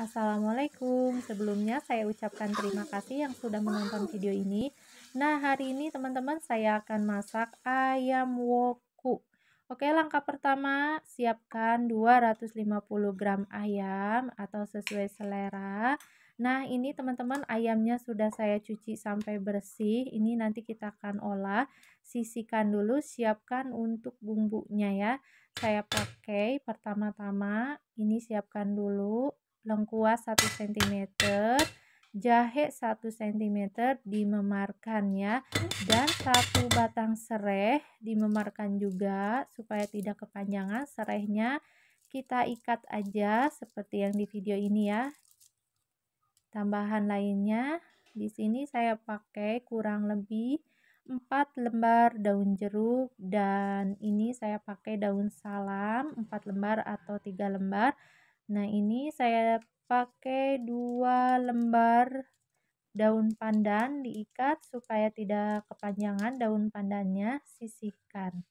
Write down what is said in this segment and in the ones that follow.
Assalamualaikum. Sebelumnya saya ucapkan terima kasih yang sudah menonton video ini. Nah, hari ini teman-teman saya akan masak ayam woku. Oke, langkah pertama siapkan 250 gram ayam atau sesuai selera. Nah, ini teman-teman ayamnya sudah saya cuci sampai bersih. Ini nanti kita akan olah. Sisihkan dulu, siapkan untuk bumbunya ya. Saya pakai pertama-tama ini siapkan dulu lengkuas 1 cm, jahe 1 cm dimemarkan ya dan satu batang serai dimemarkan juga supaya tidak kepanjangan serehnya kita ikat aja seperti yang di video ini ya. Tambahan lainnya di sini saya pakai kurang lebih 4 lembar daun jeruk dan ini saya pakai daun salam 4 lembar atau 3 lembar Nah, ini saya pakai dua lembar daun pandan diikat supaya tidak kepanjangan daun pandannya, sisihkan.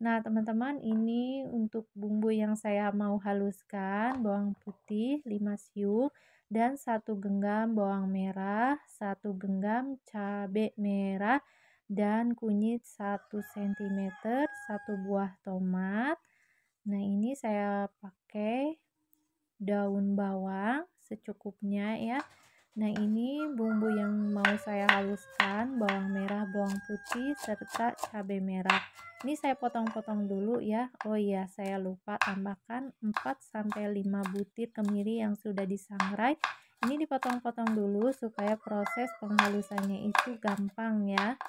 Nah, teman-teman, ini untuk bumbu yang saya mau haluskan, bawang putih 5 siung dan satu genggam bawang merah, satu genggam cabe merah dan kunyit 1 cm, satu buah tomat. Nah, ini saya pakai daun bawang secukupnya ya. Nah, ini bumbu yang mau saya haluskan, bawang merah, bawang putih serta cabai merah. Ini saya potong-potong dulu ya. Oh iya, saya lupa tambahkan 4 sampai 5 butir kemiri yang sudah disangrai. Ini dipotong-potong dulu supaya proses penghalusannya itu gampang ya.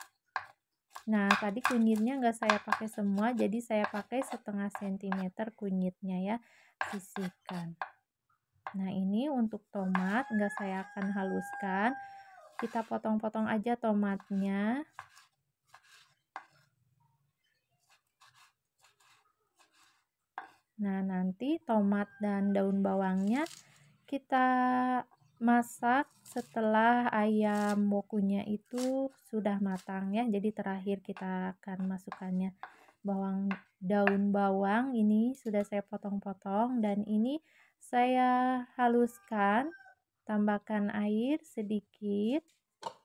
Nah, tadi kunyitnya nggak saya pakai semua, jadi saya pakai setengah cm kunyitnya ya. Sisihkan. Nah ini untuk tomat nggak saya akan haluskan. Kita potong-potong aja tomatnya. Nah nanti tomat dan daun bawangnya kita masak setelah ayam wokunya itu sudah matang ya. Jadi terakhir kita akan masukkannya bawang daun bawang ini sudah saya potong-potong dan ini saya haluskan, tambahkan air sedikit.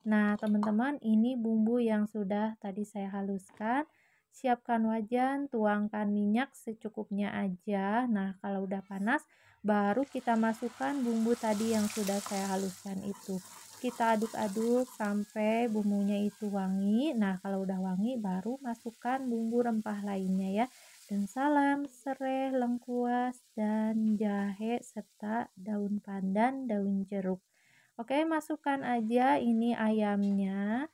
Nah, teman-teman, ini bumbu yang sudah tadi saya haluskan. Siapkan wajan, tuangkan minyak secukupnya aja. Nah, kalau udah panas, baru kita masukkan bumbu tadi yang sudah saya haluskan itu. Kita aduk-aduk sampai bumbunya itu wangi. Nah, kalau udah wangi, baru masukkan bumbu rempah lainnya ya dan salam, sereh, lengkuas, dan jahe serta daun pandan, daun jeruk. Oke, masukkan aja ini ayamnya.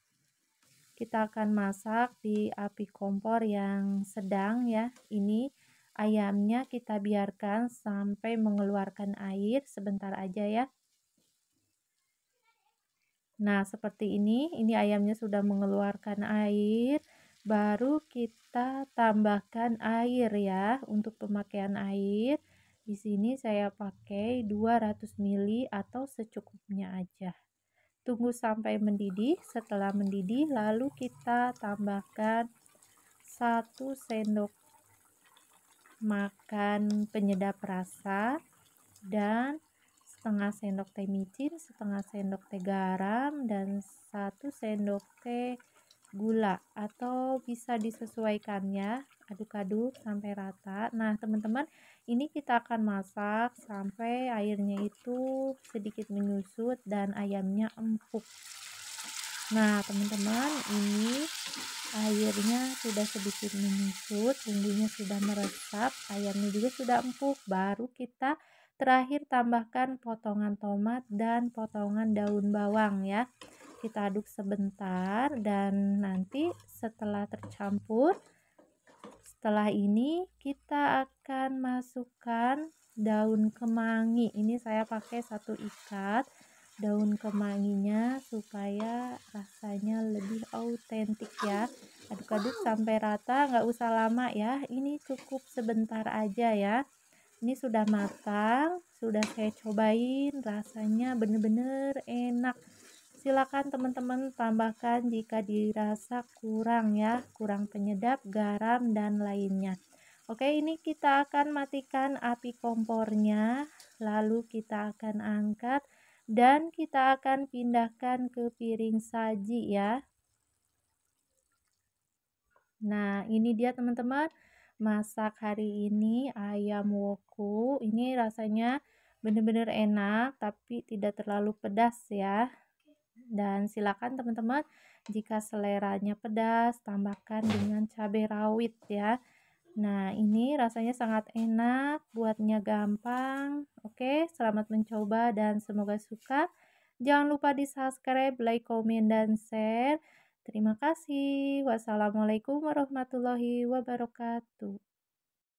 Kita akan masak di api kompor yang sedang ya. Ini ayamnya kita biarkan sampai mengeluarkan air sebentar aja ya. Nah, seperti ini. Ini ayamnya sudah mengeluarkan air baru kita tambahkan air ya untuk pemakaian air di sini saya pakai 200 ml atau secukupnya aja tunggu sampai mendidih setelah mendidih lalu kita tambahkan 1 sendok makan penyedap rasa dan setengah sendok teh micin setengah sendok teh garam dan satu sendok teh gula atau bisa disesuaikannya aduk-aduk sampai rata nah teman-teman ini kita akan masak sampai airnya itu sedikit menyusut dan ayamnya empuk nah teman-teman ini airnya sudah sedikit menyusut bumbunya sudah meresap ayamnya juga sudah empuk baru kita terakhir tambahkan potongan tomat dan potongan daun bawang ya kita aduk sebentar dan nanti setelah tercampur setelah ini kita akan masukkan daun kemangi ini saya pakai satu ikat daun kemanginya supaya rasanya lebih autentik ya aduk-aduk sampai rata nggak usah lama ya ini cukup sebentar aja ya ini sudah matang sudah saya cobain rasanya bener-bener enak silakan teman-teman tambahkan jika dirasa kurang ya kurang penyedap garam dan lainnya oke ini kita akan matikan api kompornya lalu kita akan angkat dan kita akan pindahkan ke piring saji ya nah ini dia teman-teman masak hari ini ayam woku ini rasanya bener-bener enak tapi tidak terlalu pedas ya dan silakan teman-teman jika seleranya pedas tambahkan dengan cabai rawit ya. Nah, ini rasanya sangat enak, buatnya gampang. Oke, selamat mencoba dan semoga suka. Jangan lupa di subscribe, like, komen, dan share. Terima kasih. Wassalamualaikum warahmatullahi wabarakatuh.